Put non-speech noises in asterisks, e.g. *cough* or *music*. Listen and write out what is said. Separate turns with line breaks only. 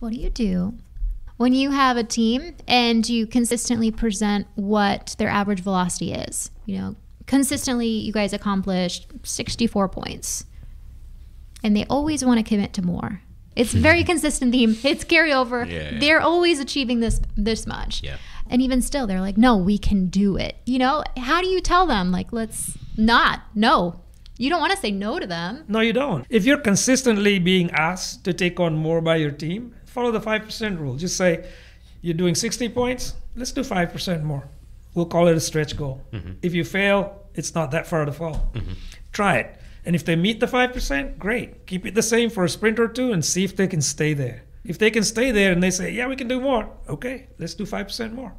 What do you do? When you have a team and you consistently present what their average velocity is, you know, consistently you guys accomplished 64 points and they always want to commit to more. It's *laughs* very consistent theme. It's carryover. Yeah, yeah. They're always achieving this this much. Yeah. And even still, they're like, no, we can do it. You know, how do you tell them? Like, let's not. No, you don't want to say no to them.
No, you don't. If you're consistently being asked to take on more by your team, follow the 5% rule. Just say, you're doing 60 points, let's do 5% more. We'll call it a stretch goal. Mm-hmm. If you fail, it's not that far to fall. Mm-hmm. Try it. And if they meet the 5%, great. Keep it the same for a sprint or two and see if they can stay there. If they can stay there and they say, yeah, we can do more, okay, let's do 5% more.